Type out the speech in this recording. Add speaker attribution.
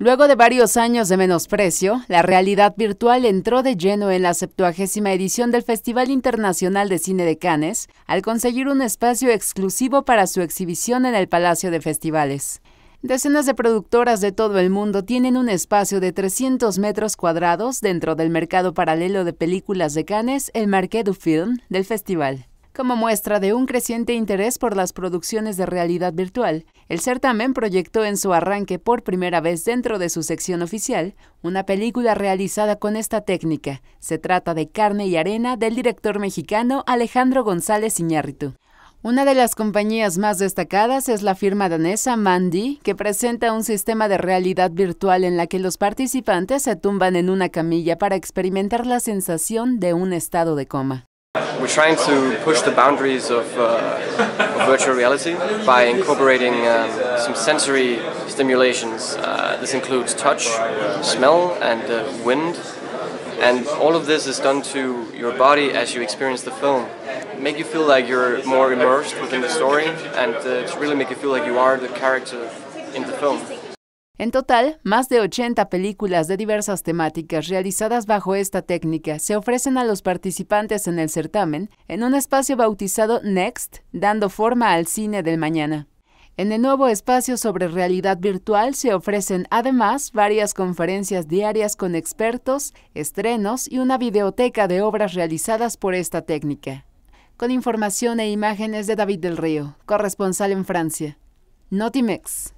Speaker 1: Luego de varios años de menosprecio, la realidad virtual entró de lleno en la septuagésima edición del Festival Internacional de Cine de Cannes, al conseguir un espacio exclusivo para su exhibición en el Palacio de Festivales. Decenas de productoras de todo el mundo tienen un espacio de 300 metros cuadrados dentro del mercado paralelo de películas de Cannes, el Marqué du Film, del festival. Como muestra de un creciente interés por las producciones de realidad virtual, el certamen proyectó en su arranque por primera vez dentro de su sección oficial una película realizada con esta técnica. Se trata de Carne y Arena del director mexicano Alejandro González Iñárritu. Una de las compañías más destacadas es la firma danesa Mandy, que presenta un sistema de realidad virtual en la que los participantes se tumban en una camilla para experimentar la sensación de un estado de coma.
Speaker 2: We're trying to push the boundaries of, uh, of virtual reality by incorporating um, some sensory stimulations. Uh, this includes touch, smell, and uh, wind. And all of this is done to your body as you experience the film. Make you feel like you're more immersed within the story and uh, to really make you feel like you are the character in the film.
Speaker 1: En total, más de 80 películas de diversas temáticas realizadas bajo esta técnica se ofrecen a los participantes en el certamen en un espacio bautizado Next, dando forma al cine del mañana. En el nuevo espacio sobre realidad virtual se ofrecen además varias conferencias diarias con expertos, estrenos y una videoteca de obras realizadas por esta técnica. Con información e imágenes de David del Río, corresponsal en Francia. Notimex.